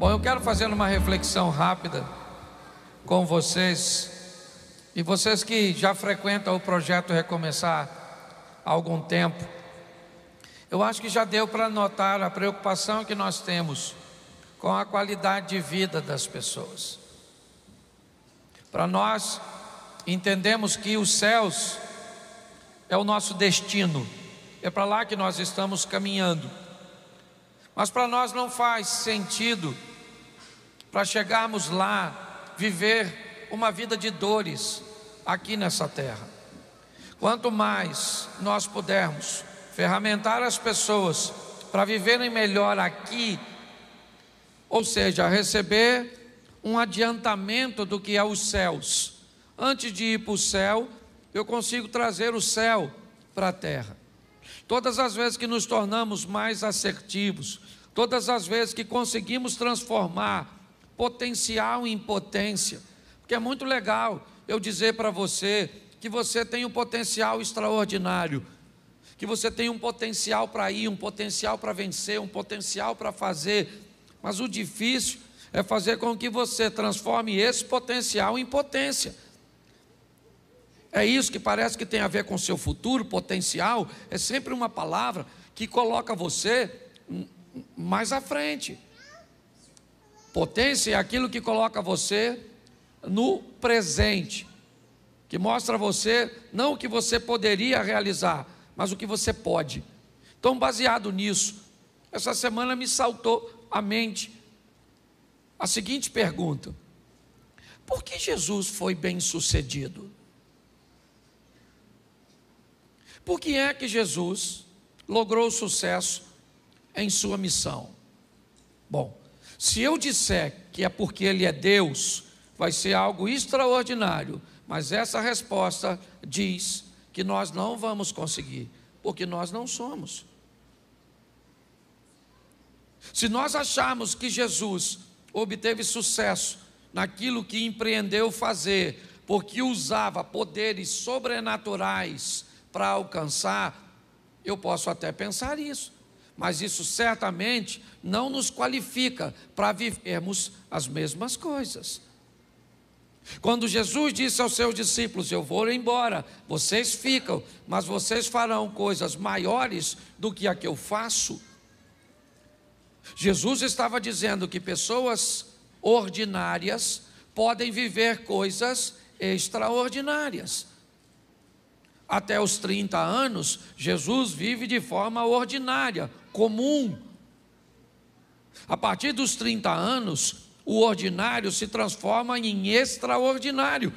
Bom, eu quero fazer uma reflexão rápida com vocês. E vocês que já frequentam o projeto Recomeçar há algum tempo, eu acho que já deu para notar a preocupação que nós temos com a qualidade de vida das pessoas. Para nós, entendemos que os céus é o nosso destino, é para lá que nós estamos caminhando. Mas para nós não faz sentido para chegarmos lá, viver uma vida de dores aqui nessa terra. Quanto mais nós pudermos ferramentar as pessoas para viverem melhor aqui, ou seja, receber um adiantamento do que é os céus. Antes de ir para o céu, eu consigo trazer o céu para a terra. Todas as vezes que nos tornamos mais assertivos, todas as vezes que conseguimos transformar potencial em potência Porque é muito legal eu dizer para você que você tem um potencial extraordinário, que você tem um potencial para ir, um potencial para vencer, um potencial para fazer, mas o difícil é fazer com que você transforme esse potencial em potência. É isso que parece que tem a ver com seu futuro, potencial, é sempre uma palavra que coloca você mais à frente. Potência é aquilo que coloca você no presente, que mostra a você não o que você poderia realizar, mas o que você pode. Então, baseado nisso, essa semana me saltou à mente a seguinte pergunta: Por que Jesus foi bem sucedido? Por que é que Jesus logrou sucesso em sua missão? Bom, se eu disser que é porque ele é Deus, vai ser algo extraordinário, mas essa resposta diz que nós não vamos conseguir, porque nós não somos. Se nós acharmos que Jesus obteve sucesso naquilo que empreendeu fazer, porque usava poderes sobrenaturais para alcançar, eu posso até pensar isso mas isso certamente não nos qualifica para vivermos as mesmas coisas. Quando Jesus disse aos seus discípulos: Eu vou embora, vocês ficam, mas vocês farão coisas maiores do que a que eu faço. Jesus estava dizendo que pessoas ordinárias podem viver coisas extraordinárias. Até os 30 anos, Jesus vive de forma ordinária, comum. A partir dos 30 anos, o ordinário se transforma em extraordinário.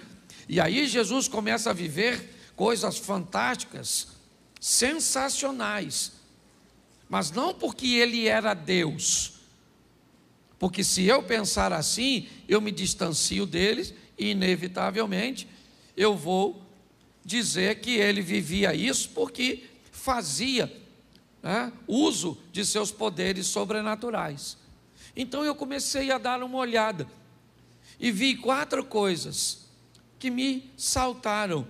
E aí Jesus começa a viver coisas fantásticas, sensacionais. Mas não porque ele era Deus. Porque se eu pensar assim, eu me distancio deles e, inevitavelmente, eu vou dizer que ele vivia isso porque fazia né, uso de seus poderes sobrenaturais. Então eu comecei a dar uma olhada e vi quatro coisas que me saltaram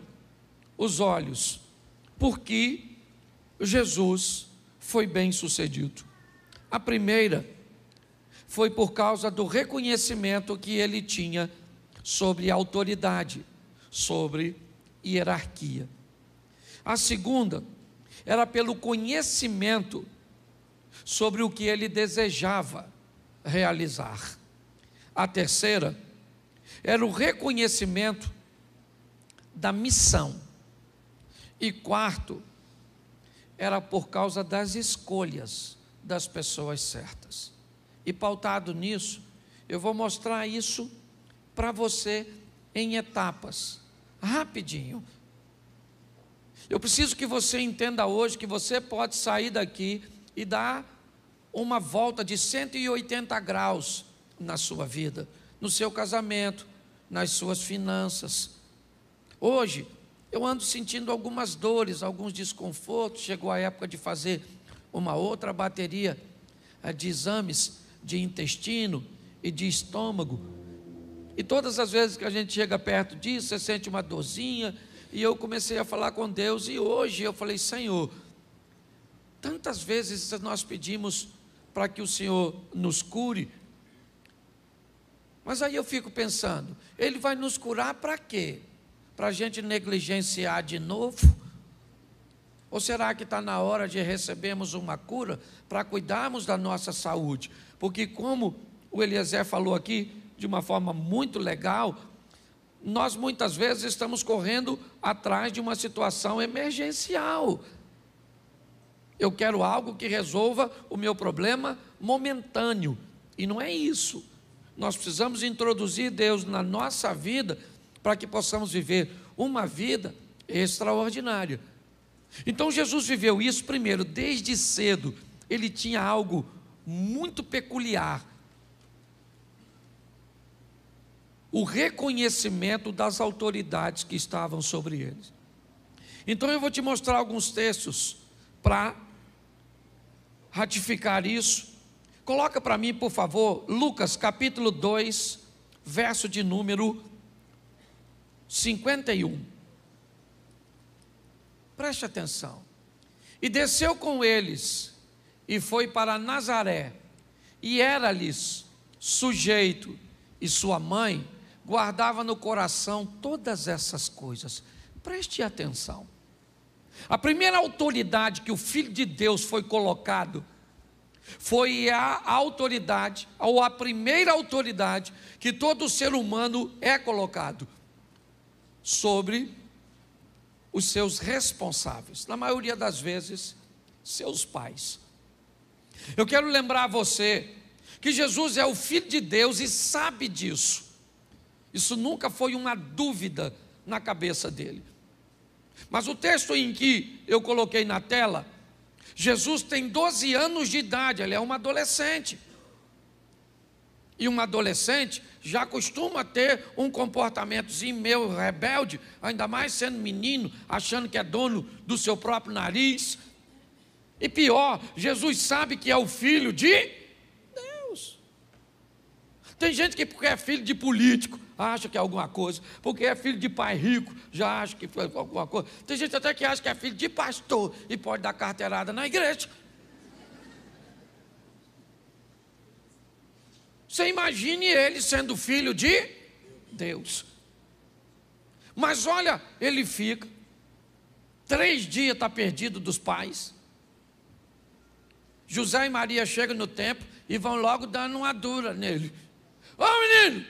os olhos, porque Jesus foi bem sucedido. A primeira foi por causa do reconhecimento que ele tinha sobre autoridade, sobre hierarquia. A segunda era pelo conhecimento sobre o que ele desejava realizar. A terceira era o reconhecimento da missão. E quarto, era por causa das escolhas das pessoas certas. E pautado nisso, eu vou mostrar isso para você em etapas, rapidinho, eu preciso que você entenda hoje que você pode sair daqui e dar uma volta de 180 graus na sua vida, no seu casamento, nas suas finanças. Hoje, eu ando sentindo algumas dores, alguns desconfortos. Chegou a época de fazer uma outra bateria eh, de exames de intestino e de estômago. E todas as vezes que a gente chega perto disso, você sente uma dorzinha, e eu comecei a falar com Deus, e hoje eu falei: Senhor, tantas vezes nós pedimos para que o Senhor nos cure, mas aí eu fico pensando: Ele vai nos curar para quê? Para a gente negligenciar de novo? Ou será que está na hora de recebermos uma cura para cuidarmos da nossa saúde? Porque, como o Eliezer falou aqui, de uma forma muito legal, nós muitas vezes estamos correndo atrás de uma situação emergencial. Eu quero algo que resolva o meu problema momentâneo. E não é isso. Nós precisamos introduzir Deus na nossa vida para que possamos viver uma vida extraordinária. Então Jesus viveu isso primeiro, desde cedo. Ele tinha algo muito peculiar o reconhecimento das autoridades que estavam sobre eles. Então eu vou te mostrar alguns textos para ratificar isso. Coloca para mim, por favor, Lucas capítulo 2, verso de número 51. Preste atenção. E desceu com eles e foi para Nazaré, e era-lhes sujeito, e sua mãe guardava no coração todas essas coisas. Preste atenção. A primeira autoridade que o Filho de Deus foi colocado foi a autoridade, ou a primeira autoridade que todo ser humano é colocado sobre os seus responsáveis, na maioria das vezes, seus pais. Eu quero lembrar a você que Jesus é o Filho de Deus e sabe disso. Isso nunca foi uma dúvida na cabeça dele. Mas o texto em que eu coloquei na tela, Jesus tem 12 anos de idade, ele é um adolescente. E um adolescente já costuma ter um comportamentozinho meio rebelde, ainda mais sendo menino, achando que é dono do seu próprio nariz. E pior, Jesus sabe que é o filho de Deus. Tem gente que é filho de político, acha que é alguma coisa, porque é filho de pai rico, já acha que foi alguma coisa. Tem gente até que acha que é filho de pastor e pode dar carteirada na igreja. Você imagine ele sendo filho de Deus. Mas olha, ele fica, três dias está perdido dos pais. José e Maria chegam no templo e vão logo dando uma dura nele. Ô menino,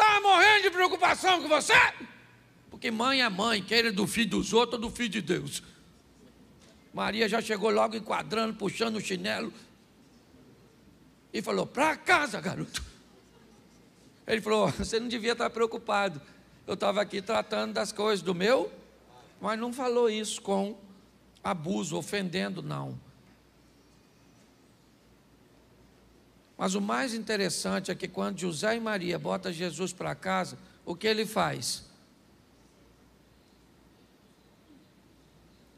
Está morrendo de preocupação com você? Porque mãe é mãe, queira do filho dos outros ou do filho de Deus. Maria já chegou logo enquadrando, puxando o chinelo. E falou: Para casa, garoto. Ele falou: Você não devia estar tá preocupado. Eu estava aqui tratando das coisas do meu, mas não falou isso com abuso, ofendendo, não. Mas o mais interessante é que quando José e Maria botam Jesus para casa, o que ele faz?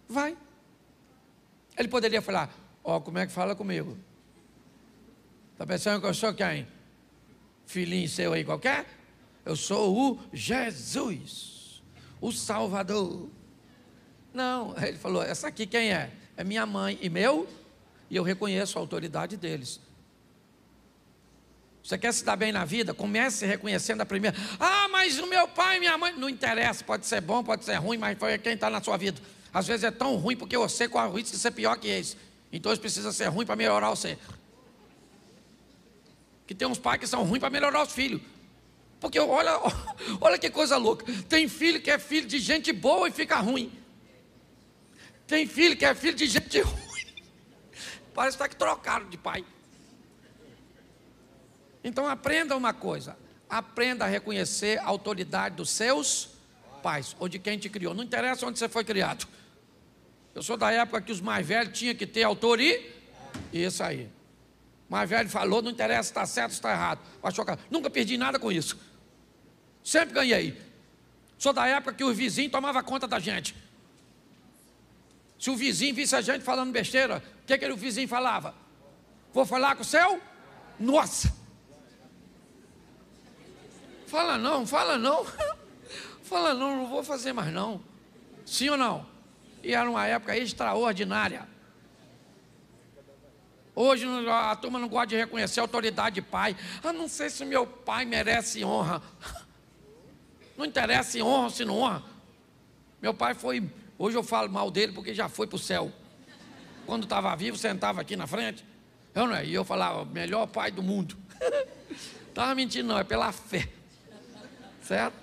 Vai. Ele poderia falar: Ó, oh, como é que fala comigo? Está pensando que eu sou quem? Filhinho seu aí qualquer? Eu sou o Jesus, o Salvador. Não, ele falou: essa aqui quem é? É minha mãe e meu, e eu reconheço a autoridade deles. Você quer se dar bem na vida? Comece reconhecendo a primeira. Ah, mas o meu pai, minha mãe. Não interessa, pode ser bom, pode ser ruim, mas foi quem está na sua vida. Às vezes é tão ruim porque você com a ruim de ser pior que eles. Então eles precisam ser ruim para melhorar você. Que tem uns pais que são ruins para melhorar os filhos. Porque olha, olha que coisa louca. Tem filho que é filho de gente boa e fica ruim. Tem filho que é filho de gente ruim. Parece que tá trocaram de pai. Então aprenda uma coisa: aprenda a reconhecer a autoridade dos seus pais ou de quem te criou. Não interessa onde você foi criado. Eu sou da época que os mais velhos tinham que ter autoridade. Isso aí. O mais velho falou, não interessa se está certo ou está errado. que... Nunca perdi nada com isso. Sempre ganhei. Sou da época que o vizinho tomava conta da gente. Se o vizinho visse a gente falando besteira, o que, que o vizinho falava? Vou falar com o seu? Nossa! Fala não, fala não. fala não, não vou fazer mais não. Sim ou não? E era uma época extraordinária. Hoje a turma não gosta de reconhecer a autoridade de pai. Ah, não sei se meu pai merece honra. Não interessa se honra ou se não honra. Meu pai foi, hoje eu falo mal dele porque já foi para o céu. Quando estava vivo, sentava aqui na frente. Eu não é, e eu falava, melhor pai do mundo. Estava mentindo, não, é pela fé. Certo?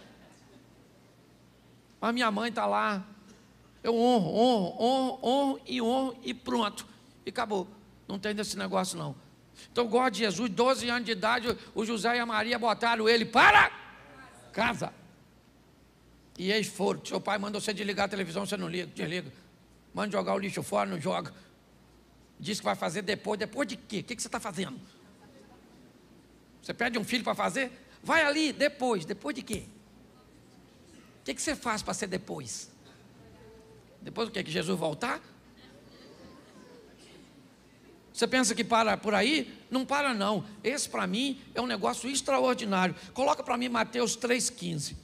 Mas minha mãe está lá. Eu honro, honro, honro, honro e honro e pronto. E acabou. Não tem desse negócio, não. Então, gosto de Jesus, 12 anos de idade, o José e a Maria botaram ele para casa. E eles foram. Seu pai mandou você desligar a televisão, você não liga, desliga. Manda jogar o lixo fora, não joga. Diz que vai fazer depois. Depois de quê? O que você está fazendo? Você pede um filho para fazer? Vai ali depois. Depois de quê? O que, que você faz para ser depois? Depois do que? Que Jesus voltar? Você pensa que para por aí? Não para não. Esse para mim é um negócio extraordinário. Coloca para mim Mateus 3,15.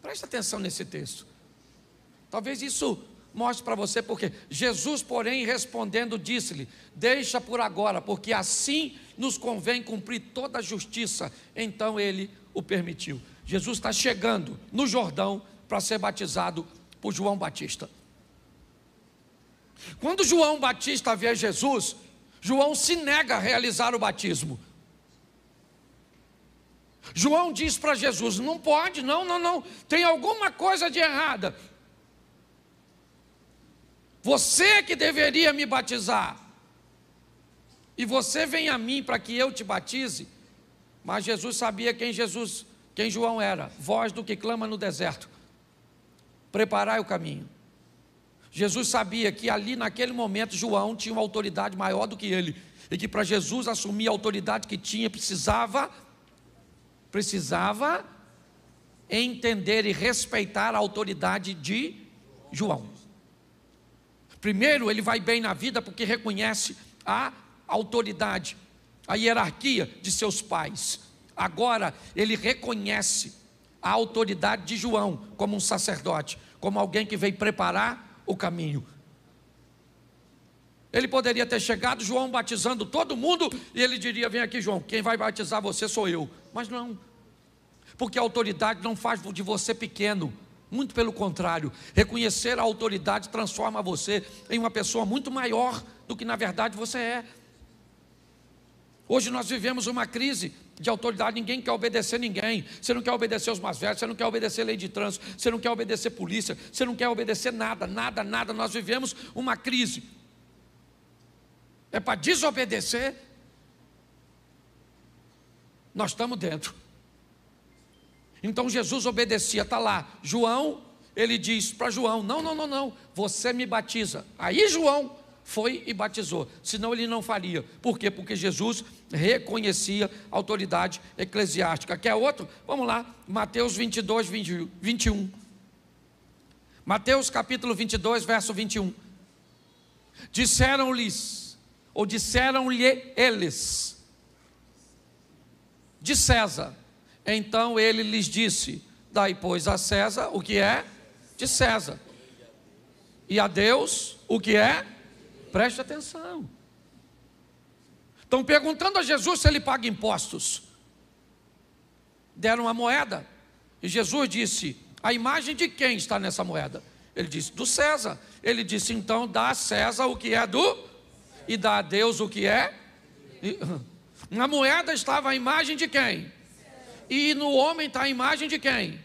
Presta atenção nesse texto. Talvez isso mostro para você porque Jesus, porém, respondendo, disse-lhe: Deixa por agora, porque assim nos convém cumprir toda a justiça. Então ele o permitiu. Jesus está chegando no Jordão para ser batizado por João Batista. Quando João Batista vê Jesus, João se nega a realizar o batismo. João diz para Jesus: Não pode, não, não, não, tem alguma coisa de errada. Você é que deveria me batizar. E você vem a mim para que eu te batize. Mas Jesus sabia quem Jesus, quem João era, voz do que clama no deserto. Preparai o caminho. Jesus sabia que ali naquele momento João tinha uma autoridade maior do que ele, e que para Jesus assumir a autoridade que tinha, precisava precisava entender e respeitar a autoridade de João. Primeiro, ele vai bem na vida porque reconhece a autoridade, a hierarquia de seus pais. Agora, ele reconhece a autoridade de João como um sacerdote, como alguém que veio preparar o caminho. Ele poderia ter chegado, João batizando todo mundo, e ele diria: Vem aqui, João, quem vai batizar você sou eu. Mas não, porque a autoridade não faz de você pequeno, muito pelo contrário, reconhecer a autoridade transforma você em uma pessoa muito maior do que na verdade você é. Hoje nós vivemos uma crise de autoridade, ninguém quer obedecer ninguém. Você não quer obedecer os mais velhos, você não quer obedecer lei de trânsito, você não quer obedecer polícia, você não quer obedecer nada, nada, nada. Nós vivemos uma crise. É para desobedecer. Nós estamos dentro. Então Jesus obedecia, está lá. João, ele diz para João: Não, não, não, não, você me batiza. Aí João foi e batizou, senão ele não faria. Por quê? Porque Jesus reconhecia a autoridade eclesiástica. Quer outro? Vamos lá, Mateus 22, 20, 21. Mateus capítulo 22, verso 21. Disseram-lhes, ou disseram-lhe eles, de César, então ele lhes disse: Dai, pois, a César o que é de César, e a Deus o que é? Preste atenção. Estão perguntando a Jesus se ele paga impostos. Deram uma moeda, e Jesus disse: A imagem de quem está nessa moeda? Ele disse: Do César. Ele disse: Então dá a César o que é do, e dá a Deus o que é. Na moeda estava a imagem de quem? E no homem está a imagem de quem?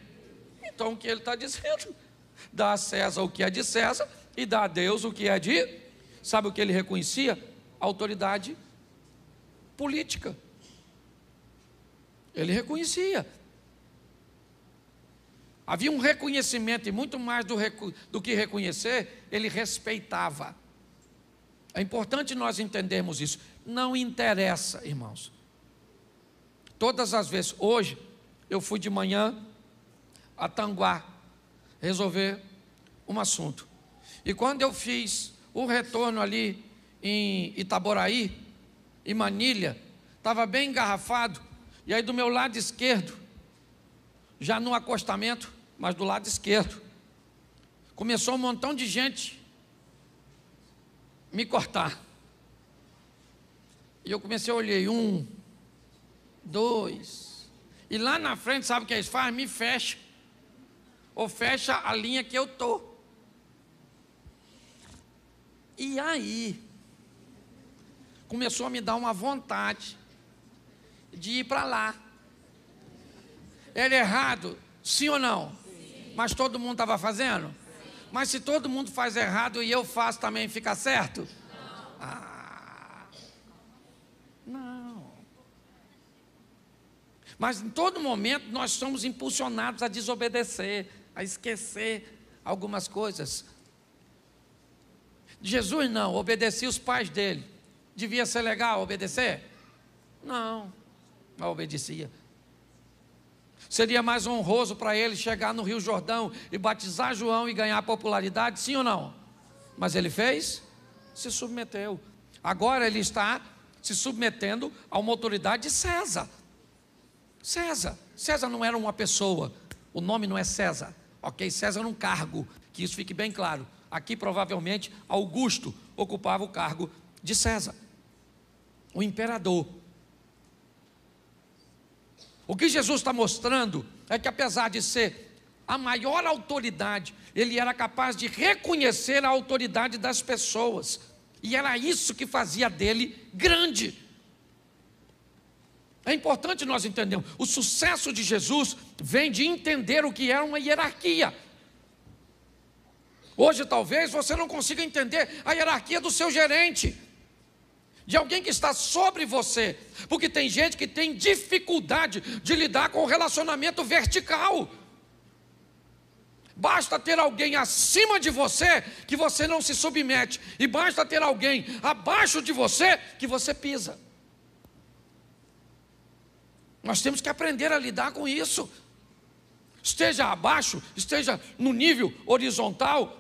Então o que ele está dizendo? Dá a César o que é de César e dá a Deus o que é de. Sabe o que ele reconhecia? Autoridade política. Ele reconhecia. Havia um reconhecimento, e muito mais do, do, que reconhecer, ele respeitava. É importante nós entendermos isso. Não interessa, irmãos, Todas as vezes. Hoje, eu fui de manhã a Tanguá resolver um assunto. E quando eu fiz o retorno ali em Itaboraí, em Manilha, estava bem engarrafado. E aí, do meu lado esquerdo, já no acostamento, mas do lado esquerdo, começou um montão de gente me cortar. E eu comecei a olhei um, dois. E lá na frente, sabe o que eles fazem? Me fecha. Ou fecha a linha que eu estou. E aí, começou a me dar uma vontade de ir para lá. Ele é errado, sim ou não? Sim. Mas todo mundo estava fazendo? Sim. Mas se todo mundo faz errado e eu faço também, fica certo? Mas em todo momento nós somos impulsionados a desobedecer, a esquecer algumas coisas. Jesus não, obedecia os pais dele. Devia ser legal obedecer? Não, mas obedecia. Seria mais honroso para ele chegar no Rio Jordão e batizar João e ganhar popularidade, sim ou não? Mas ele fez? Se submeteu. Agora ele está se submetendo a uma autoridade de César. César. César não era uma pessoa. O nome não é César. Ok? César era um cargo. Que isso fique bem claro. Aqui, provavelmente, Augusto ocupava o cargo de César, o imperador. O que Jesus está mostrando é que, apesar de ser a maior autoridade, ele era capaz de reconhecer a autoridade das pessoas. E era isso que fazia dele grande. É importante nós entendermos. O sucesso de Jesus vem de entender o que é uma hierarquia. Hoje, talvez, você não consiga entender a hierarquia do seu gerente, de alguém que está sobre você, porque tem gente que tem dificuldade de lidar com o relacionamento vertical. Basta ter alguém acima de você que você não se submete, e basta ter alguém abaixo de você que você pisa. Nós temos que aprender a lidar com isso. Esteja abaixo, esteja no nível horizontal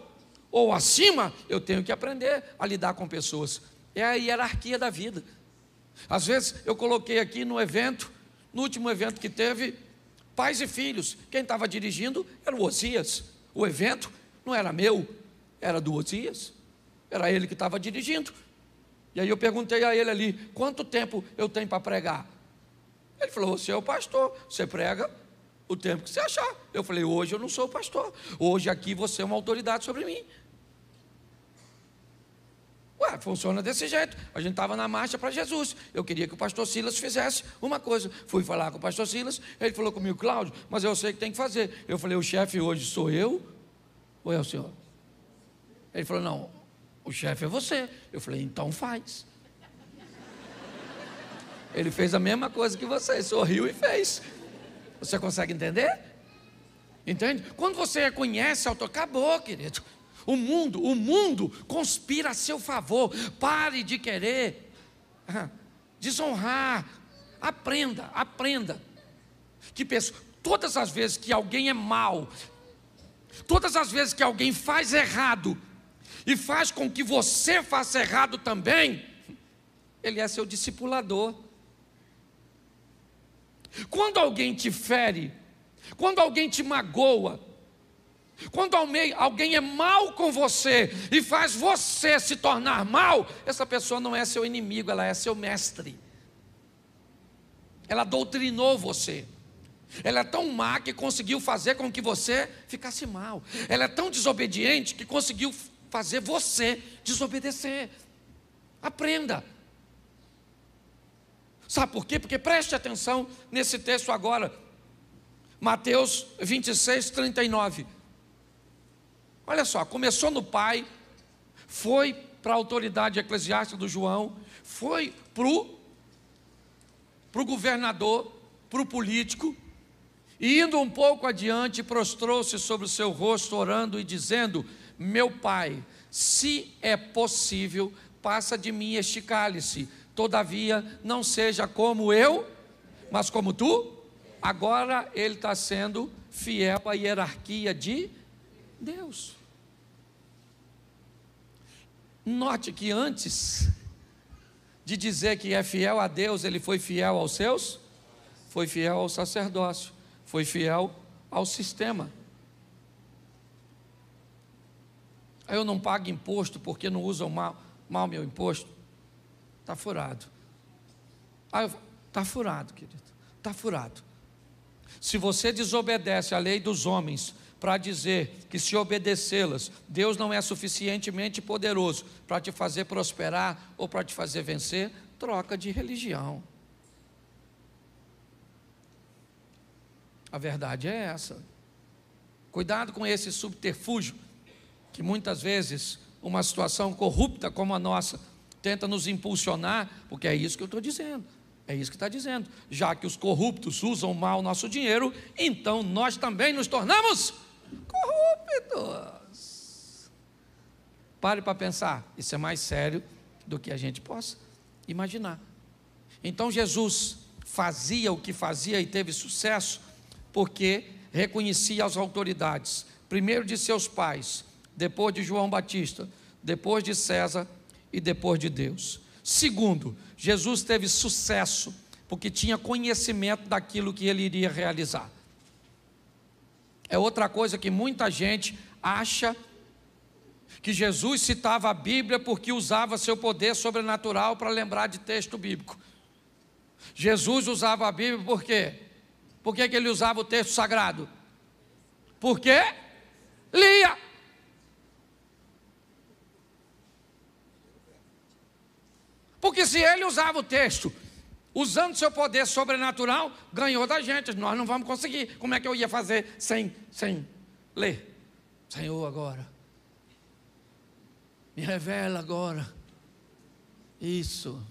ou acima, eu tenho que aprender a lidar com pessoas. É a hierarquia da vida. Às vezes eu coloquei aqui no evento, no último evento que teve, pais e filhos. Quem estava dirigindo era o Osias. O evento não era meu, era do Osias. Era ele que estava dirigindo. E aí eu perguntei a ele ali: quanto tempo eu tenho para pregar? Ele falou: Você é o pastor, você prega o tempo que você achar. Eu falei: Hoje eu não sou pastor, hoje aqui você é uma autoridade sobre mim. Ué, funciona desse jeito. A gente estava na marcha para Jesus. Eu queria que o pastor Silas fizesse uma coisa. Fui falar com o pastor Silas, ele falou comigo, Cláudio, mas eu sei que tem que fazer. Eu falei, o chefe hoje sou eu ou é o senhor? Ele falou, não, o chefe é você. Eu falei, então faz. Ele fez a mesma coisa que você, sorriu e fez. Você consegue entender? Entende? Quando você reconhece ao tocar, acabou, querido. O mundo, o mundo conspira a seu favor. Pare de querer ah, desonrar. Aprenda, aprenda. Que pessoa, todas as vezes que alguém é mal, todas as vezes que alguém faz errado e faz com que você faça errado também, ele é seu discipulador. Quando alguém te fere, quando alguém te magoa, quando alguém é mal com você e faz você se tornar mal, essa pessoa não é seu inimigo, ela é seu mestre. Ela doutrinou você. Ela é tão má que conseguiu fazer com que você ficasse mal. Ela é tão desobediente que conseguiu fazer você desobedecer. Aprenda. Sabe por quê? Porque preste atenção nesse texto agora. Mateus 26, 39. Olha só, começou no pai, foi para a autoridade eclesiástica do João, foi para o governador, para o político, e indo um pouco adiante, prostrou-se sobre o seu rosto, orando e dizendo: Meu pai, se é possível, passa de mim este cálice. Todavia, não seja como eu, mas como tu. Agora ele está sendo fiel à hierarquia de Deus. Note que antes de dizer que é fiel a Deus, ele foi fiel aos seus, foi fiel ao sacerdócio, foi fiel ao sistema. Eu não pago imposto porque não usam mal, mal meu imposto. Está furado. está furado, querido. Está furado. Se você desobedece à lei dos homens para dizer que se obedecê-las, Deus não é suficientemente poderoso para te fazer prosperar ou para te fazer vencer, troca de religião. A verdade é essa. Cuidado com esse subterfúgio que muitas vezes uma situação corrupta como a nossa tenta nos impulsionar, porque é isso que eu estou dizendo. É isso que está dizendo. Já que os corruptos usam mal o nosso dinheiro, então nós também nos tornamos corruptos. Pare para pensar. Isso é mais sério do que a gente possa imaginar. Então Jesus fazia o que fazia e teve sucesso porque reconhecia as autoridades, primeiro de seus pais, depois de João Batista, depois de César e depois de Deus. Segundo, Jesus teve sucesso porque tinha conhecimento daquilo que ele iria realizar. É outra coisa que muita gente acha que Jesus citava a Bíblia porque usava seu poder sobrenatural para lembrar de texto bíblico. Jesus usava a Bíblia por quê? Por que, que ele usava o texto sagrado? Porque lia. Porque se ele usava o texto, usando seu poder sobrenatural, ganhou da gente. Nós não vamos conseguir. Como é que eu ia fazer sem, sem ler? Senhor, agora. Me revela agora. Isso.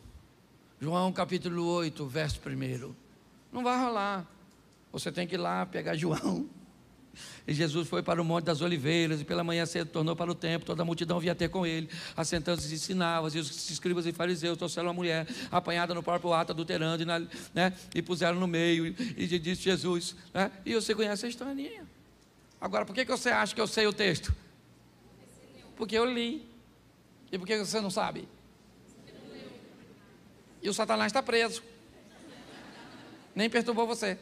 João capítulo 8, verso 1. Não vai rolar. Você tem que ir lá pegar João e Jesus foi para o Monte das Oliveiras, e pela manhã cedo tornou para o templo, toda a multidão vinha ter com ele, assentando-se ensinava, e os escribas e fariseus trouxeram uma mulher, apanhada no próprio ato, adulterando, e, na, né, e puseram no meio, e, e disse Jesus, né, e você conhece a historinha. Agora, por que, que você acha que eu sei o texto? Porque eu li. E por que você não sabe? E o Satanás está preso. Nem perturbou você.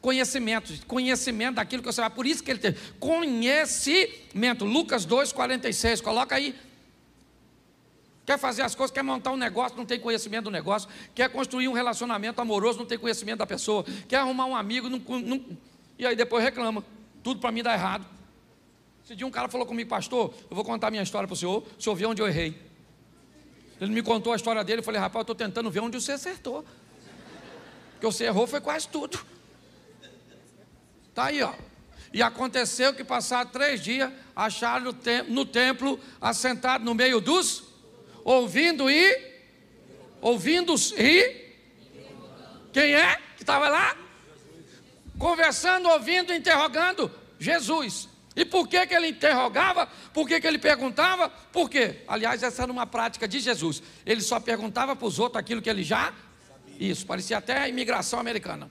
Conhecimento, conhecimento daquilo que você vai, por isso que ele teve conhecimento. Lucas 2,46, coloca aí. Quer fazer as coisas, quer montar um negócio, não tem conhecimento do negócio, quer construir um relacionamento amoroso, não tem conhecimento da pessoa, quer arrumar um amigo, não, não, e aí depois reclama. Tudo para mim dá errado. Esse dia um cara falou comigo, pastor, eu vou contar minha história para o senhor, o senhor vê onde eu errei. Ele me contou a história dele, eu falei, rapaz, eu estou tentando ver onde você acertou. Porque você errou foi quase tudo. Está aí, ó. E aconteceu que, passaram três dias, acharam no templo, assentado no meio dos, ouvindo e, ouvindo e, quem é que estava lá? Conversando, ouvindo, interrogando Jesus. E por que, que ele interrogava? Por que, que ele perguntava? Por quê? Aliás, essa era uma prática de Jesus. Ele só perguntava para os outros aquilo que ele já. Isso, parecia até a imigração americana.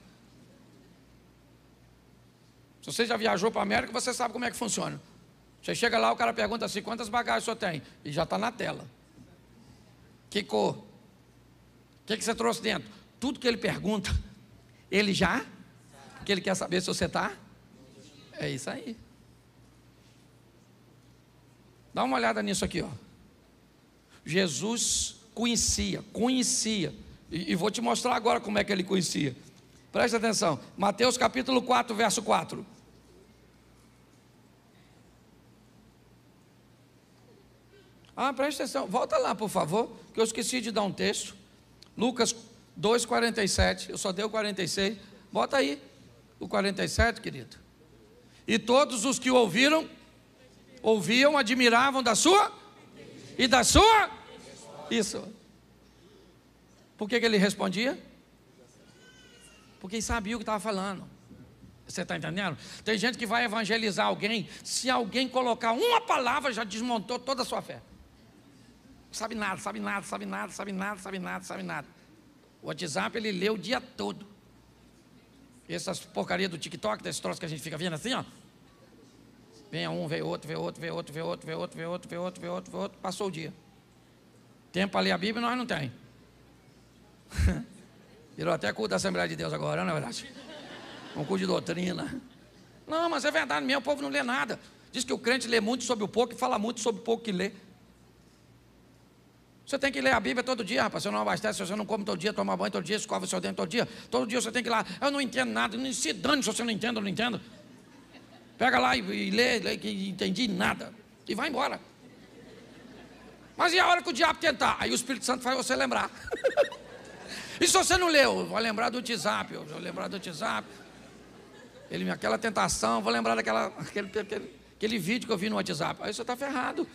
Se você já viajou para a América, você sabe como é que funciona. Você chega lá, o cara pergunta assim: quantas bagagens você tem? E já está na tela. Que cor? O que, que você trouxe dentro? Tudo que ele pergunta, ele já? Porque ele quer saber se você está? É isso aí. Dá uma olhada nisso aqui, ó. Jesus conhecia, conhecia. E, e vou te mostrar agora como é que ele conhecia. Presta atenção. Mateus capítulo 4, verso 4. Ah, presta atenção. Volta lá, por favor, que eu esqueci de dar um texto. Lucas 2, 47. Eu só dei o 46. Bota aí o 47, querido. E todos os que ouviram, ouviam, admiravam da sua e da sua. Isso. Por que, que ele respondia? porque sabia o que estava falando. Você está entendendo? Tem gente que vai evangelizar alguém, se alguém colocar uma palavra, já desmontou toda a sua fé. Sabe nada, sabe nada, sabe nada, sabe nada, sabe nada, sabe nada. O WhatsApp ele lê o dia todo. Essas porcaria do TikTok, desse troço que a gente fica vendo assim, ó. Vem um, vem outro, vem outro, vem outro, vem outro, vem outro, vem outro, vem outro, vem outro, vem outro, passou o dia. Tempo para ler a Bíblia nós não tem. Virou até culto da Assembleia de Deus agora, não é verdade? Um culto de doutrina. Não, mas é verdade mesmo, o povo não lê nada. Diz que o crente lê muito sobre o pouco e fala muito sobre o pouco que lê. Você tem que ler a Bíblia todo dia, rapaz. Você não abastece, você não come todo dia, toma banho todo dia, escova o seu dente todo dia. Todo dia você tem que ir lá. Eu não entendo nada. Não se dane se você não entende, eu não entendo. Pega lá e, e lê, lê, que entendi nada. E vai embora. Mas e a hora que o diabo tentar? Aí o Espírito Santo faz você lembrar. E se você não leu? Vou lembrar do WhatsApp, eu vou lembrar do WhatsApp. Ele, aquela tentação, vou lembrar daquela, aquele, aquele, aquele vídeo que eu vi no WhatsApp. Aí você está ferrado.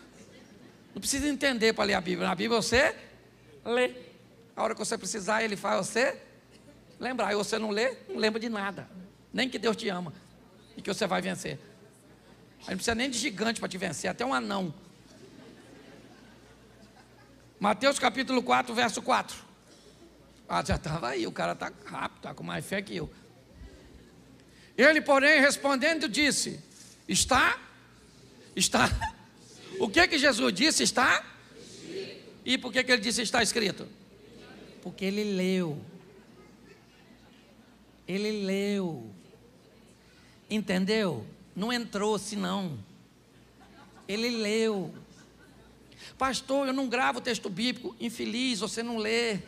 Não precisa entender para ler a Bíblia. Na Bíblia você lê. A hora que você precisar, ele faz você lembrar. E você não lê, não lembra de nada. Nem que Deus te ama. E que você vai vencer. Aí não precisa nem de gigante para te vencer, até um anão. Mateus capítulo 4, verso 4. Ah, já estava aí, o cara está rápido, está com mais fé que eu. Ele, porém, respondendo, disse: Está, está. O que que Jesus disse? Está? E por que, que ele disse está escrito? Porque ele leu. Ele leu. Entendeu? Não entrou senão. Ele leu. Pastor, eu não gravo texto bíblico. Infeliz, você não lê.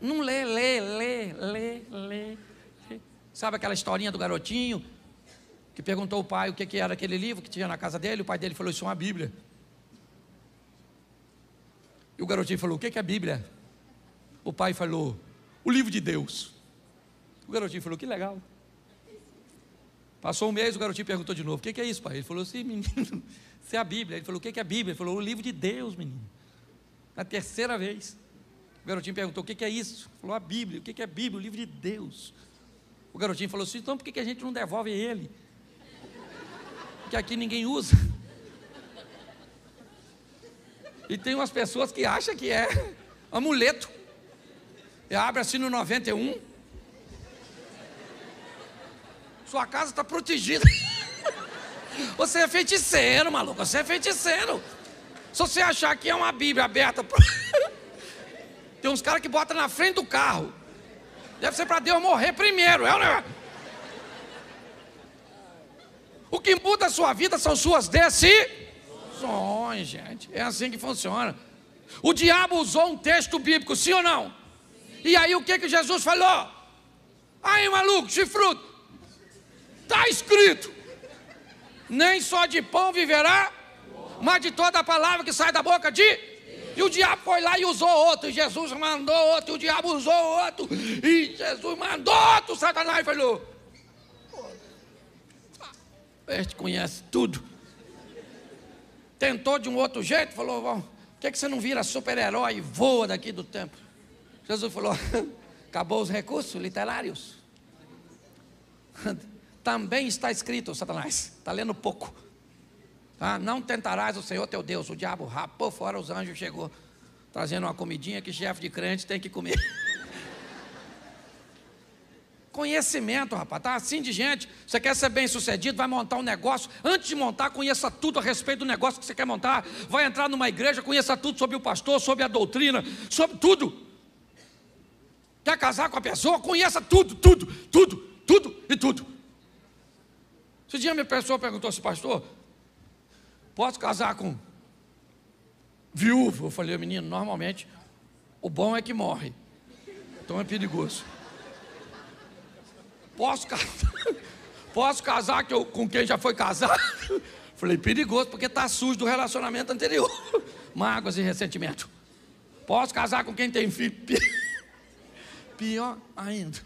Não lê, lê, lê, lê, lê. Sabe aquela historinha do garotinho que perguntou ao pai o que, era aquele livro que tinha na casa dele? O pai dele falou: Isso é uma Bíblia. E o garotinho falou: O que, é a Bíblia? O pai falou: O livro de Deus. O garotinho falou: Que legal. Passou um mês, o garotinho perguntou de novo: O que, é isso, pai? Ele falou assim: Menino, isso é a Bíblia. Ele falou: O que, é a Bíblia? Ele falou: O livro de Deus, menino. Na terceira vez. O garotinho perguntou: o que é isso? Falou: a Bíblia. O que é Bíblia? O livro de Deus. O garotinho falou assim: então por que a gente não devolve ele? Que aqui ninguém usa. E tem umas pessoas que acham que é amuleto. E abre assim no 91. Sua casa está protegida. Você é feiticeiro, maluco. Você é feiticeiro. Se você achar que é uma Bíblia aberta. Pro... Tem uns caras que botam na frente do carro. Deve ser para Deus morrer primeiro. É o é? O que muda a sua vida são suas decisões, gente. É assim que funciona. O diabo usou um texto bíblico, sim ou não? E aí o que que Jesus falou? Aí, maluco, chifruto. Está escrito. Nem só de pão viverá, mas de toda a palavra que sai da boca de e o diabo foi lá e usou outro, e Jesus mandou outro, e o diabo usou outro, e Jesus mandou outro, Satanás falou: Peste conhece tudo. Tentou de um outro jeito, falou: Por que, que você não vira super-herói e voa daqui do templo? Jesus falou: Acabou os recursos literários. Também está escrito, Satanás, está lendo pouco. Tá? Não tentarás o Senhor teu Deus. O diabo rapou fora, os anjos chegou trazendo uma comidinha que chefe de crente tem que comer. Conhecimento, rapaz, tá assim de gente. Você quer ser bem sucedido, vai montar um negócio. Antes de montar, conheça tudo a respeito do negócio que você quer montar. Vai entrar numa igreja, conheça tudo sobre o pastor, sobre a doutrina, sobre tudo. Quer casar com a pessoa? Conheça tudo, tudo, tudo, tudo e tudo. Esse dia minha pessoa perguntou assim, pastor, Posso casar com viúvo? Eu falei, menino, normalmente o bom é que morre. Então é perigoso. Posso casar? Posso casar que eu, com quem já foi casado? Falei, perigoso, porque está sujo do relacionamento anterior. Mágoas e ressentimento. Posso casar com quem tem filho? Pior ainda.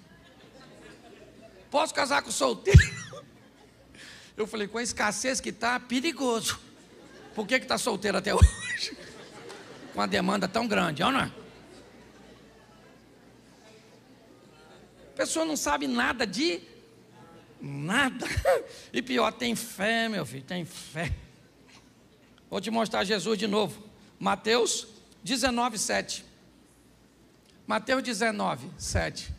Posso casar com solteiro? Eu falei, com a escassez que está, perigoso. Por que está solteiro até hoje? Com a demanda tão grande, não é? A pessoa não sabe nada de nada. E pior, tem fé, meu filho, tem fé. Vou te mostrar Jesus de novo. Mateus 19, 7. Mateus 19, 7.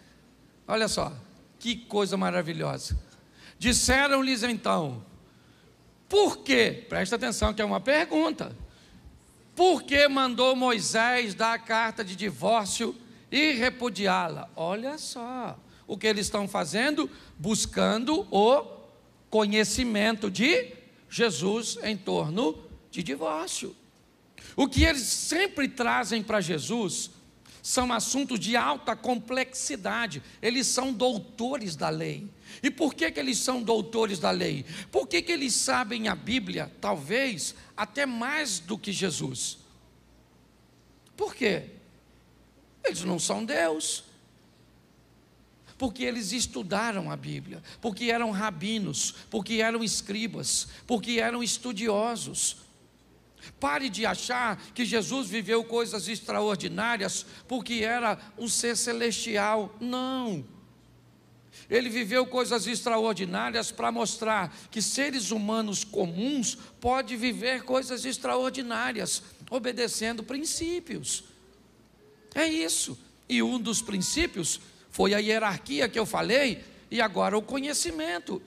Olha só, que coisa maravilhosa. Disseram-lhes então: por quê? Presta atenção que é uma pergunta. Por que mandou Moisés dar a carta de divórcio e repudiá-la? Olha só o que eles estão fazendo, buscando o conhecimento de Jesus em torno de divórcio. O que eles sempre trazem para Jesus são assuntos de alta complexidade, eles são doutores da lei. E por que, que eles são doutores da lei? Por que, que eles sabem a Bíblia, talvez até mais do que Jesus? Por quê? Eles não são Deus. Porque eles estudaram a Bíblia, porque eram rabinos, porque eram escribas, porque eram estudiosos. Pare de achar que Jesus viveu coisas extraordinárias porque era um ser celestial. Não. Ele viveu coisas extraordinárias para mostrar que seres humanos comuns podem viver coisas extraordinárias, obedecendo princípios. É isso. E um dos princípios foi a hierarquia que eu falei, e agora o conhecimento.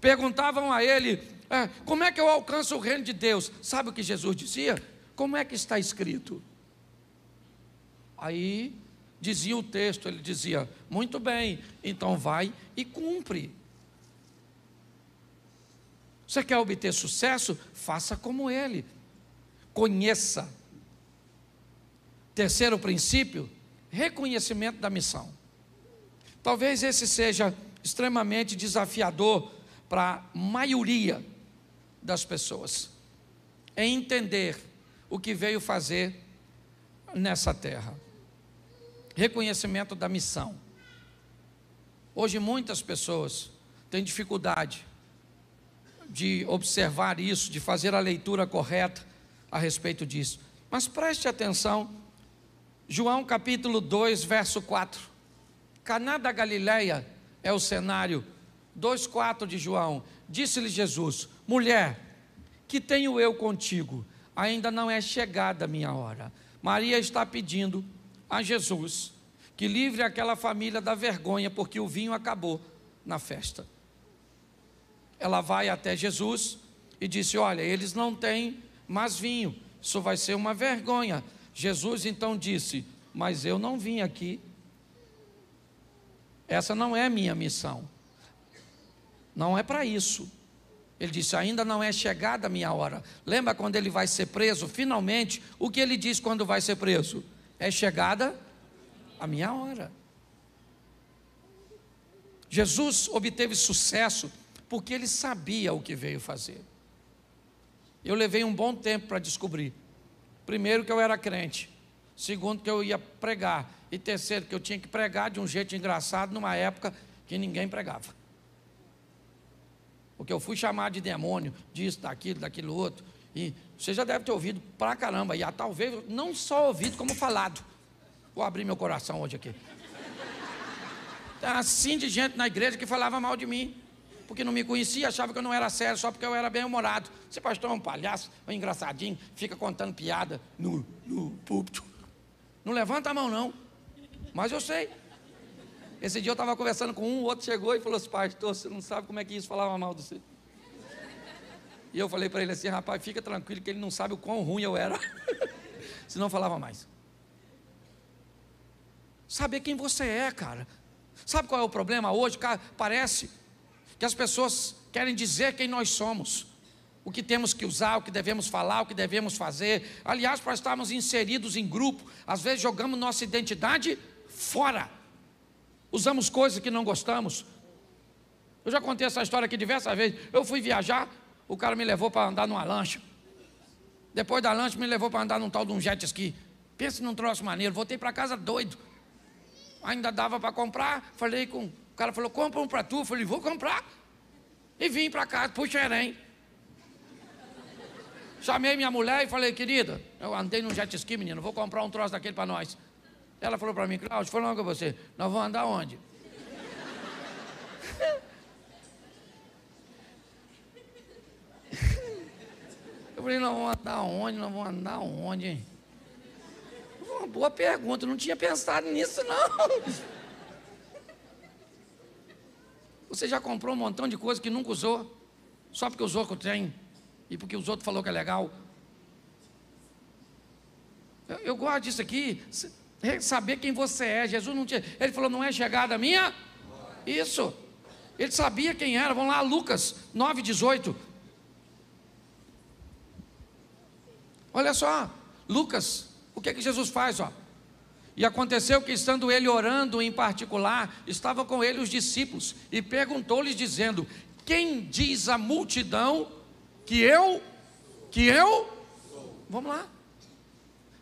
Perguntavam a ele: ah, como é que eu alcanço o reino de Deus? Sabe o que Jesus dizia? Como é que está escrito? Aí dizia o texto, ele dizia: Muito bem, então vai e cumpre. Você quer obter sucesso? Faça como ele. Conheça. Terceiro princípio: reconhecimento da missão. Talvez esse seja extremamente desafiador para a maioria das pessoas. É entender o que veio fazer nessa terra. Reconhecimento da missão. Hoje muitas pessoas têm dificuldade de observar isso, de fazer a leitura correta a respeito disso. Mas preste atenção, João capítulo 2, verso 4. Caná da Galileia é o cenário 2:4 de João. Disse-lhe Jesus: Mulher, que tenho eu contigo? Ainda não é chegada a minha hora. Maria está pedindo a Jesus que livre aquela família da vergonha, porque o vinho acabou na festa. Ela vai até Jesus e disse: Olha, eles não têm mais vinho, isso vai ser uma vergonha. Jesus então disse: Mas eu não vim aqui, essa não é minha missão, não é para isso. Ele disse: Ainda não é chegada a minha hora. Lembra quando ele vai ser preso? Finalmente, o que ele diz quando vai ser preso? é chegada a minha hora. Jesus obteve sucesso porque ele sabia o que veio fazer. Eu levei um bom tempo para descobrir. Primeiro, que eu era crente. Segundo, que eu ia pregar. E terceiro, que eu tinha que pregar de um jeito engraçado numa época que ninguém pregava. Porque eu fui chamado de demônio, disso, daquilo, daquilo outro. E você já deve ter ouvido pra caramba, e ah, talvez não só ouvido, como falado. Vou abrir meu coração hoje aqui. Tá assim de gente na igreja que falava mal de mim, porque não me conhecia, achava que eu não era sério, só porque eu era bem-humorado. Esse pastor é um palhaço, é um engraçadinho, fica contando piada no, no púlpito. Não levanta a mão, não. Mas eu sei. Esse dia eu estava conversando com um, o outro chegou e falou assim: Pastor, você não sabe como é que isso falava mal de você. E eu falei para ele assim: rapaz, fica tranquilo que ele não sabe o quão ruim eu era. se não falava mais. Saber quem você é, cara. Sabe qual é o problema hoje? Cara, parece que as pessoas querem dizer quem nós somos. O que temos que usar, o que devemos falar, o que devemos fazer. Aliás, para estarmos inseridos em grupo, às vezes jogamos nossa identidade fora. Usamos coisas que não gostamos. Eu já contei essa história aqui diversas vezes. Eu fui viajar, o cara me levou para andar numa lancha. Depois da lancha, me levou para andar num tal de um jet ski. Pensa num troço maneiro. Voltei para casa doido. Ainda dava para comprar. Falei com. O cara falou: compra um para tu. Eu falei: vou comprar. E vim para casa, puxa Xerém. Chamei minha mulher e falei: querida, eu andei num jet ski, menino. Vou comprar um troço daquele para nós. Ela falou para mim: Cláudio, falando com você, nós vamos andar onde? falei, nós vamos andar onde? Nós vamos andar onde, hein? Uma boa pergunta, não tinha pensado nisso, não. Você já comprou um montão de coisa que nunca usou, só porque usou que eu tenho e porque os outros falaram que é legal. Eu, eu gosto disso aqui, saber quem você é. Jesus não tinha. Ele falou, não é chegada minha? Isso. Ele sabia quem era. Vamos lá, Lucas 9,18. Olha só, Lucas, o que é que Jesus faz? Ó? E aconteceu que, estando ele orando em particular, estavam com ele os discípulos e perguntou-lhes, dizendo: Quem diz a multidão que eu, que eu? Vamos lá.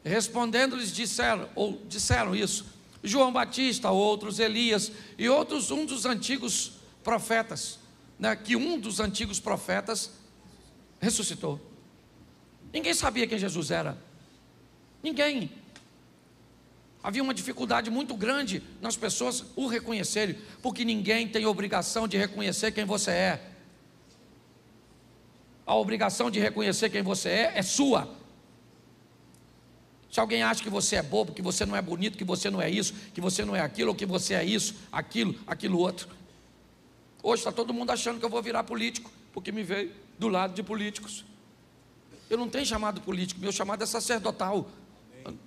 Respondendo-lhes, disseram, ou disseram isso: João Batista, outros Elias e outros, um dos antigos profetas, né, que um dos antigos profetas ressuscitou. Ninguém sabia quem Jesus era. Ninguém. Havia uma dificuldade muito grande nas pessoas o reconhecerem, porque ninguém tem obrigação de reconhecer quem você é. A obrigação de reconhecer quem você é é sua. Se alguém acha que você é bobo, que você não é bonito, que você não é isso, que você não é aquilo, ou que você é isso, aquilo, aquilo outro. Hoje está todo mundo achando que eu vou virar político, porque me veio do lado de políticos. Eu não tenho chamado político, meu chamado é sacerdotal. Amém.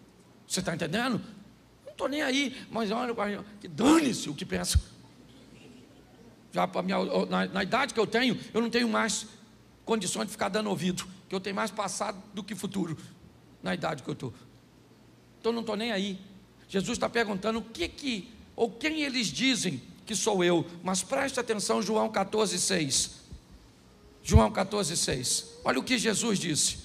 Você está entendendo? Não estou nem aí, mas olha, que dane-se o que pensa. Já minha, na, na idade que eu tenho, eu não tenho mais condições de ficar dando ouvido, que eu tenho mais passado do que futuro, na idade que eu estou. Então não estou nem aí. Jesus está perguntando o que que, ou quem eles dizem que sou eu, mas preste atenção, João 14, 6. João 14, 6. Olha o que Jesus disse.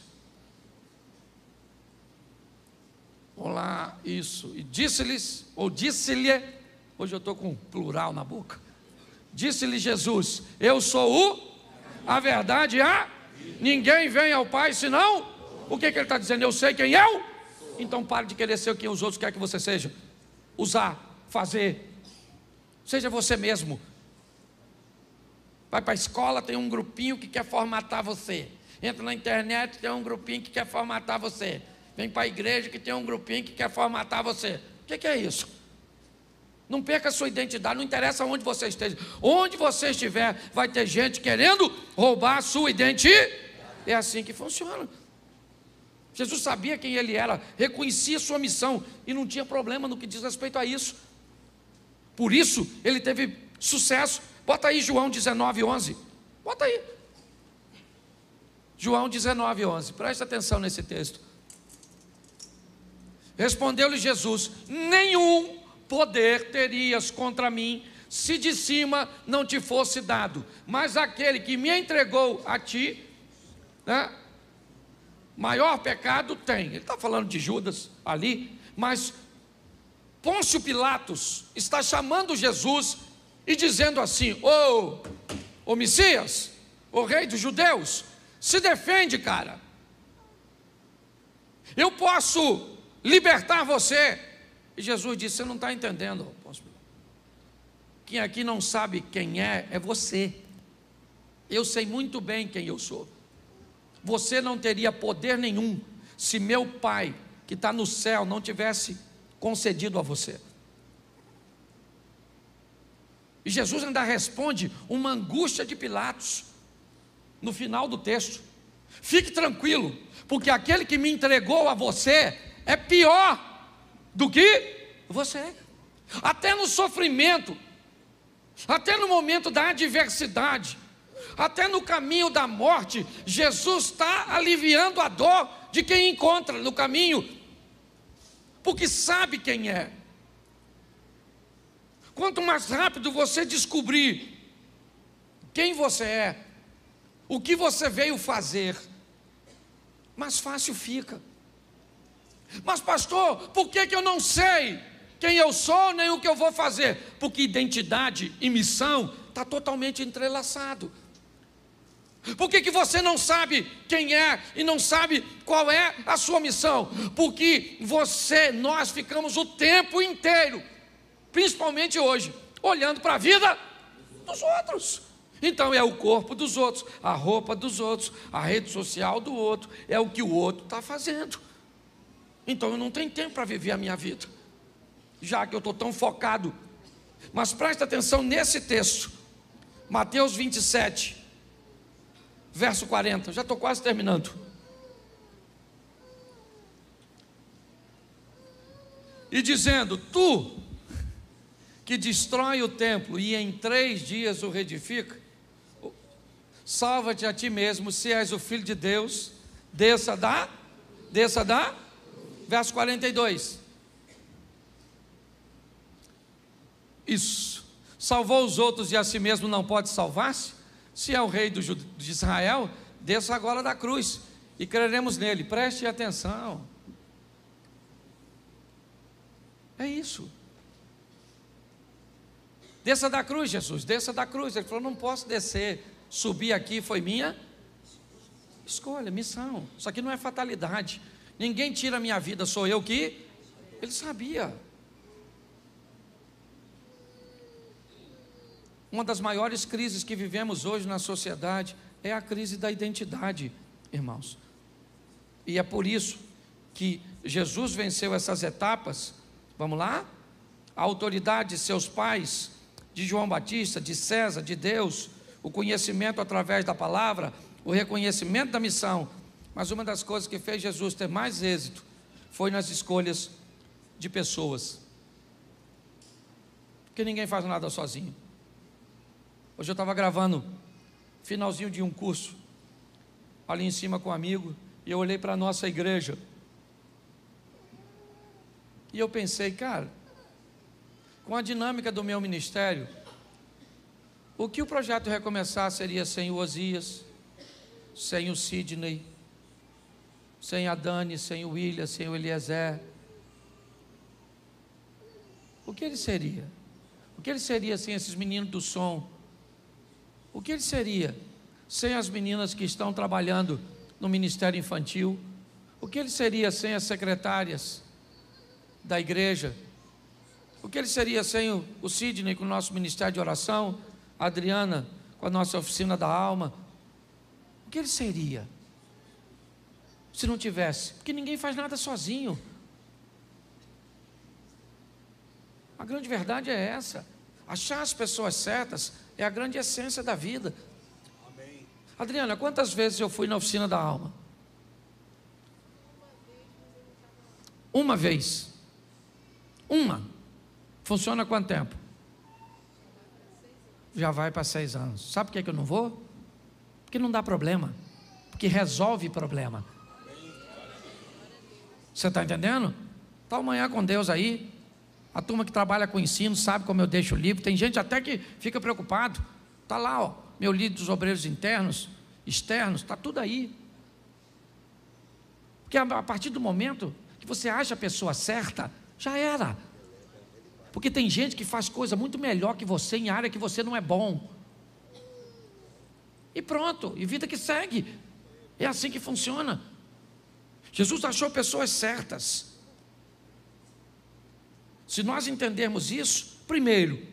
Olá, isso. E disse-lhes, ou disse-lhe, hoje eu estou com plural na boca. Disse-lhe Jesus: Eu sou o, a verdade, a. Ninguém vem ao Pai senão. O que, que ele está dizendo? Eu sei quem eu. É então pare de querer ser quem os outros querem que você seja. Usar, fazer. Seja você mesmo. Vai para a escola, tem um grupinho que quer formatar você. Entra na internet, tem um grupinho que quer formatar você. Vem para a igreja que tem um grupinho que quer formatar você. O que, que é isso? Não perca a sua identidade, não interessa onde você esteja. Onde você estiver, vai ter gente querendo roubar a sua identidade. É assim que funciona. Jesus sabia quem ele era, reconhecia sua missão e não tinha problema no que diz respeito a isso. Por isso, ele teve sucesso Bota aí João 19, 11. Bota aí. João 19, 11. Presta atenção nesse texto. Respondeu-lhe Jesus: Nenhum poder terias contra mim se de cima não te fosse dado, mas aquele que me entregou a ti, né, maior pecado tem. Ele está falando de Judas ali, mas Pôncio Pilatos está chamando Jesus e dizendo assim: Ô oh, Messias, ô oh rei dos judeus, se defende, cara. Eu posso libertar você. E Jesus disse: Você não está entendendo. Quem aqui não sabe quem é, é você. Eu sei muito bem quem eu sou. Você não teria poder nenhum se meu pai, que está no céu, não tivesse concedido a você. E Jesus ainda responde uma angústia de Pilatos no final do texto. Fique tranquilo, porque aquele que me entregou a você é pior do que você. Até no sofrimento, até no momento da adversidade, até no caminho da morte, Jesus está aliviando a dor de quem encontra no caminho, porque sabe quem é. Quanto mais rápido você descobrir quem você é, o que você veio fazer, mais fácil fica. Mas, pastor, por que, que eu não sei quem eu sou nem o que eu vou fazer? Porque identidade e missão está totalmente entrelaçado. Por que, que você não sabe quem é e não sabe qual é a sua missão? Porque você, nós ficamos o tempo inteiro principalmente hoje, olhando para a vida dos outros. Então é o corpo dos outros, a roupa dos outros, a rede social do outro, é o que o outro está fazendo. Então eu não tenho tempo para viver a minha vida, já que eu estou tão focado. Mas presta atenção nesse texto, Mateus 27, verso 40. Já estou quase terminando. E dizendo: Tu, que destrói o templo e em três dias o reedifica, salva-te a ti mesmo, se és o filho de Deus, desça da, desça da, verso 42. Isso. Salvou os outros e a si mesmo não pode salvar-se? Se é o rei do, de Israel, desça agora da cruz e creremos nele. Preste atenção. É isso. Desça da cruz, Jesus, desça da cruz. Ele falou: Não posso descer. Subir aqui foi minha escolha, missão. Isso aqui não é fatalidade. Ninguém tira a minha vida, sou eu que. Ele sabia. Uma das maiores crises que vivemos hoje na sociedade é a crise da identidade, irmãos. E é por isso que Jesus venceu essas etapas. Vamos lá? A autoridade, seus pais, de João Batista, de César, de Deus, o conhecimento através da palavra, o reconhecimento da missão. Mas uma das coisas que fez Jesus ter mais êxito foi nas escolhas de pessoas. Porque ninguém faz nada sozinho. Hoje eu estava gravando finalzinho de um curso ali em cima com um amigo e eu olhei para a nossa igreja. E eu pensei, cara, com a dinâmica do meu ministério, o que o projeto recomeçar seria sem o Osias, sem o Sidney, sem a Dani, sem o William, sem o Eliezer. O que ele seria? O que ele seria sem esses meninos do som? O que ele seria sem as meninas que estão trabalhando no ministério infantil? O que ele seria sem as secretárias da igreja? O que ele seria sem o Sidney com o nosso ministério de oração, a Adriana com a nossa oficina da alma? O que ele seria se não tivesse? Porque ninguém faz nada sozinho. A grande verdade é essa. Achar as pessoas certas é a grande essência da vida. Amém. Adriana, quantas vezes eu fui na oficina da alma? Uma vez. Uma. Funciona quanto tempo? Já vai para seis anos. Sabe por que, é que eu não vou? Porque não dá problema. Porque resolve problema. Você está entendendo? Está então, amanhã com Deus aí. A turma que trabalha com ensino sabe como eu deixo o livro. Tem gente até que fica preocupado. Está lá, ó, meu livro dos obreiros internos, externos, está tudo aí. Porque a partir do momento que você acha a pessoa certa, já era. Porque tem gente que faz coisa muito melhor que você em área que você não é bom. E pronto, e vida que segue. É assim que funciona. Jesus achou pessoas certas. Se nós entendermos isso, primeiro,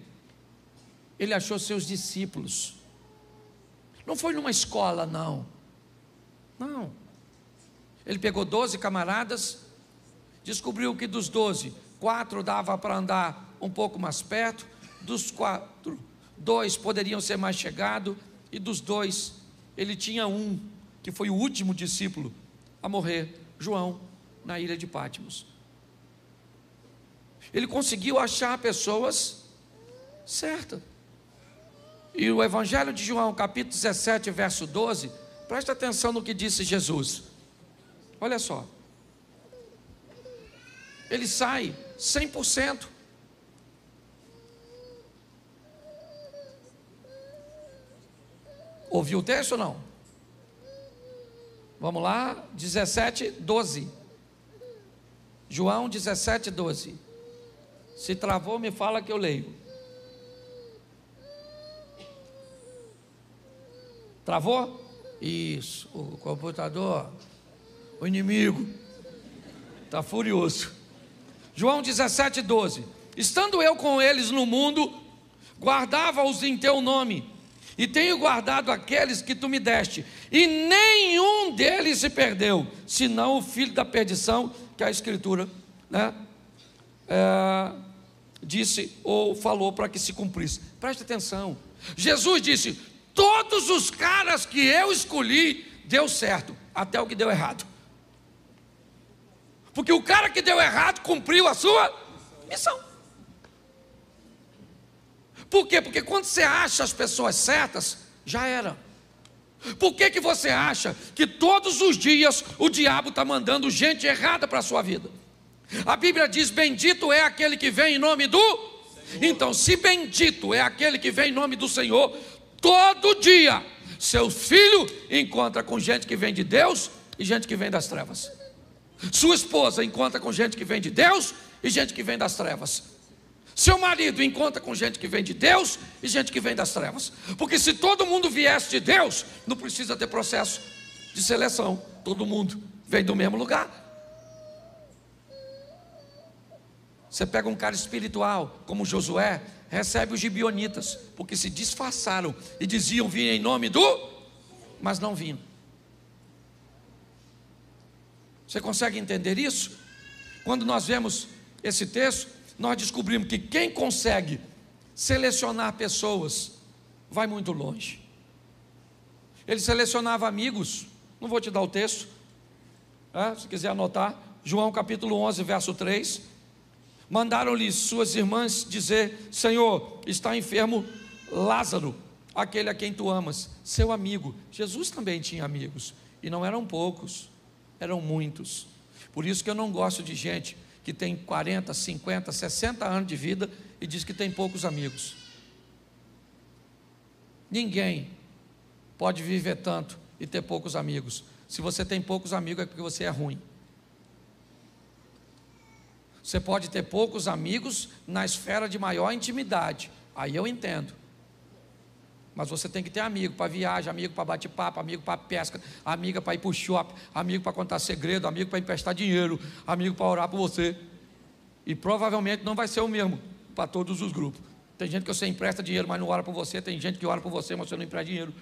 ele achou seus discípulos. Não foi numa escola, não. Não. Ele pegou doze camaradas, descobriu que dos doze, quatro dava para andar um pouco mais perto, dos quatro, dois poderiam ser mais chegados, e dos dois, ele tinha um, que foi o último discípulo a morrer, João, na ilha de Pátimos. Ele conseguiu achar pessoas certas. E o Evangelho de João, capítulo 17, verso 12, presta atenção no que disse Jesus. Olha só. Ele sai 100%. Ouviu o texto ou não? Vamos lá, 17, 12. João 17, 12. Se travou, me fala que eu leio. Travou? Isso, o computador, o inimigo, está furioso. João 17, 12. Estando eu com eles no mundo, guardava-os em teu nome e tenho guardado aqueles que tu me deste, e nenhum deles se perdeu, senão o filho da perdição, que é a Escritura né, é, disse ou falou para que se cumprisse. Preste atenção. Jesus disse: Todos os caras que eu escolhi deu certo, até o que deu errado. Porque o cara que deu errado cumpriu a sua missão. Por quê? Porque quando você acha as pessoas certas, já era. Por que, que você acha que todos os dias o diabo está mandando gente errada para a sua vida? A Bíblia diz: Bendito é aquele que vem em nome do. Senhor. Então, se bendito é aquele que vem em nome do Senhor, todo dia seu filho encontra com gente que vem de Deus e gente que vem das trevas. Sua esposa encontra com gente que vem de Deus e gente que vem das trevas. Seu marido encontra com gente que vem de Deus e gente que vem das trevas. Porque se todo mundo viesse de Deus, não precisa ter processo de seleção. Todo mundo vem do mesmo lugar. Você pega um cara espiritual, como Josué, recebe os gibionitas, porque se disfarçaram e diziam vir em nome do, mas não vinham. Você consegue entender isso? Quando nós vemos esse texto, nós descobrimos que quem consegue selecionar pessoas vai muito longe. Ele selecionava amigos, não vou te dar o texto, é, se quiser anotar, João capítulo 11, verso 3. Mandaram-lhe suas irmãs dizer: Senhor, está enfermo Lázaro, aquele a quem tu amas, seu amigo. Jesus também tinha amigos, e não eram poucos, eram muitos. Por isso que eu não gosto de gente que tem 40, 50, 60 anos de vida e diz que tem poucos amigos. Ninguém pode viver tanto e ter poucos amigos. Se você tem poucos amigos, é porque você é ruim. Você pode ter poucos amigos na esfera de maior intimidade. Aí eu entendo. Mas você tem que ter amigo para viagem, amigo para bate-papo, amigo para pesca, amiga para ir para o shopping, amigo para contar segredo, amigo para emprestar dinheiro, amigo para orar por você. E provavelmente não vai ser o mesmo para todos os grupos. Tem gente que você empresta dinheiro, mas não ora por você. Tem gente que ora por você, mas você não empresta dinheiro.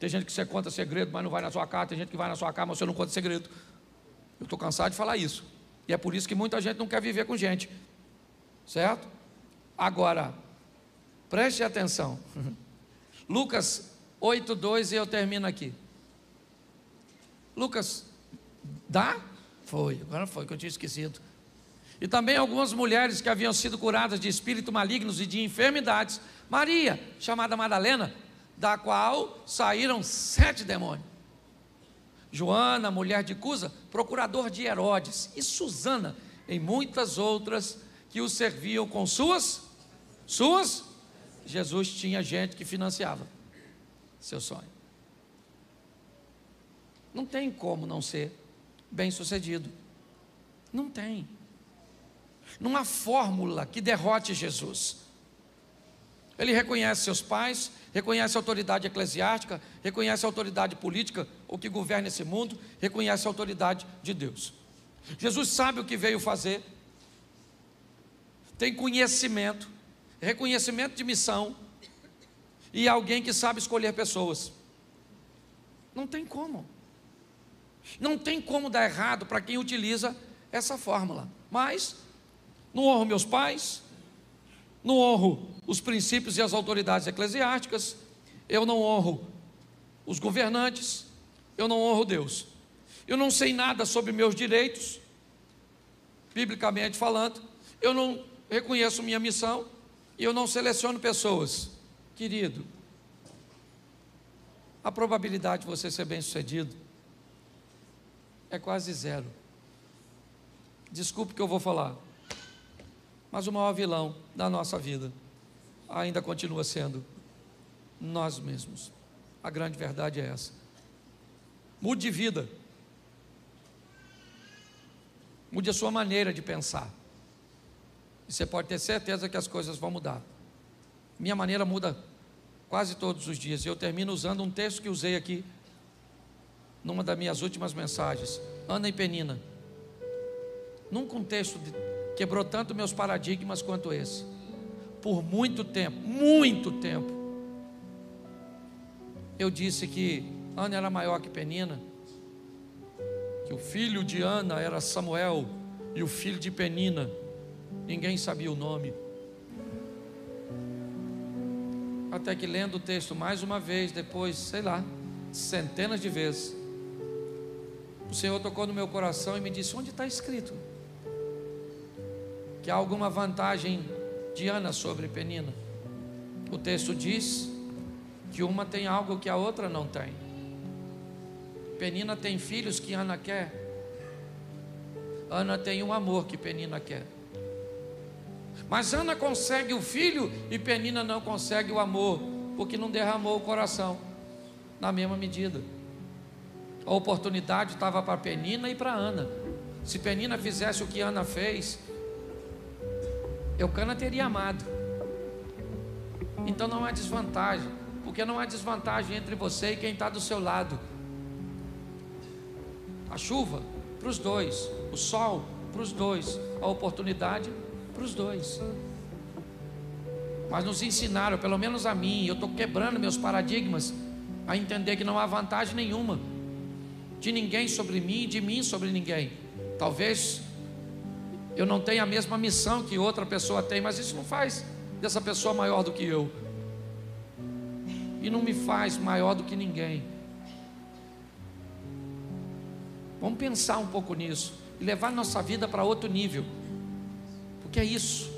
Tem gente que você conta segredo, mas não vai na sua casa. Tem gente que vai na sua casa, mas você não conta segredo. Eu estou cansado de falar isso. E é por isso que muita gente não quer viver com gente. Certo? Agora, preste atenção. Lucas 8, 2 e eu termino aqui. Lucas, dá? Foi, agora foi, que eu tinha esquecido. E também algumas mulheres que haviam sido curadas de espíritos malignos e de enfermidades. Maria, chamada Madalena, da qual saíram sete demônios. Joana, mulher de Cusa, procurador de Herodes, e Susana, e muitas outras que o serviam com suas, suas Jesus tinha gente que financiava seu sonho. Não tem como não ser bem-sucedido. Não tem. Não há fórmula que derrote Jesus. Ele reconhece seus pais, reconhece a autoridade eclesiástica, reconhece a autoridade política, o que governa esse mundo, reconhece a autoridade de Deus. Jesus sabe o que veio fazer, tem conhecimento, reconhecimento de missão e alguém que sabe escolher pessoas. Não tem como. Não tem como dar errado para quem utiliza essa fórmula. Mas não honro meus pais, não honro os princípios e as autoridades eclesiásticas, eu não honro os governantes, eu não honro Deus. Eu não sei nada sobre meus direitos, biblicamente falando, eu não reconheço minha missão, e eu não seleciono pessoas. Querido, a probabilidade de você ser bem-sucedido é quase zero. Desculpe que eu vou falar, mas o maior vilão da nossa vida ainda continua sendo nós mesmos. A grande verdade é essa. Mude de vida. Mude a sua maneira de pensar. E você pode ter certeza que as coisas vão mudar. Minha maneira muda quase todos os dias. Eu termino usando um texto que usei aqui numa das minhas últimas mensagens. Ana e Penina. Nunca um texto quebrou tanto meus paradigmas quanto esse. Por muito tempo, muito tempo, eu disse que Ana era maior que Penina, que o filho de Ana era Samuel e o filho de Penina Ninguém sabia o nome. Até que lendo o texto mais uma vez, depois, sei lá, centenas de vezes, o Senhor tocou no meu coração e me disse: Onde está escrito? Que há alguma vantagem de Ana sobre Penina. O texto diz que uma tem algo que a outra não tem. Penina tem filhos que Ana quer. Ana tem um amor que Penina quer. Mas Ana consegue o filho e Penina não consegue o amor, porque não derramou o coração na mesma medida. A oportunidade estava para Penina e para Ana. Se Penina fizesse o que Ana fez, Eucana teria amado. Então não há desvantagem, porque não há desvantagem entre você e quem está do seu lado. A chuva para os dois, o sol para os dois, a oportunidade para os dois. Mas nos ensinaram, pelo menos a mim, eu estou quebrando meus paradigmas a entender que não há vantagem nenhuma de ninguém sobre mim de mim sobre ninguém. Talvez eu não tenha a mesma missão que outra pessoa tem, mas isso não faz dessa pessoa maior do que eu. E não me faz maior do que ninguém. Vamos pensar um pouco nisso e levar nossa vida para outro nível que é isso.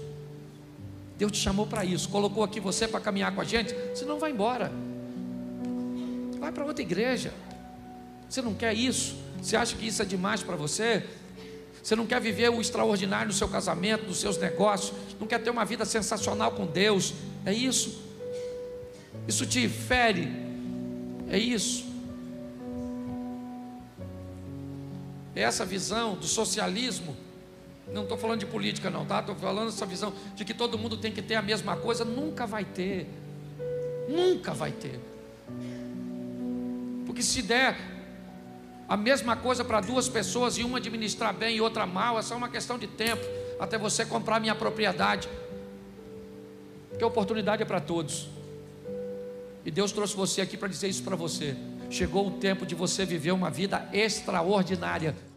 Deus te chamou para isso, colocou aqui você para caminhar com a gente, você não vai embora. Vai para outra igreja. Você não quer isso? Você acha que isso é demais para você? Você não quer viver o extraordinário no seu casamento, nos seus negócios, não quer ter uma vida sensacional com Deus. É isso. Isso te fere. É isso. É essa visão do socialismo não estou falando de política, não, tá? Estou falando essa visão de que todo mundo tem que ter a mesma coisa. Nunca vai ter. Nunca vai ter. Porque se der a mesma coisa para duas pessoas e uma administrar bem e outra mal, é só uma questão de tempo até você comprar minha propriedade. Porque a oportunidade é para todos. E Deus trouxe você aqui para dizer isso para você. Chegou o tempo de você viver uma vida extraordinária.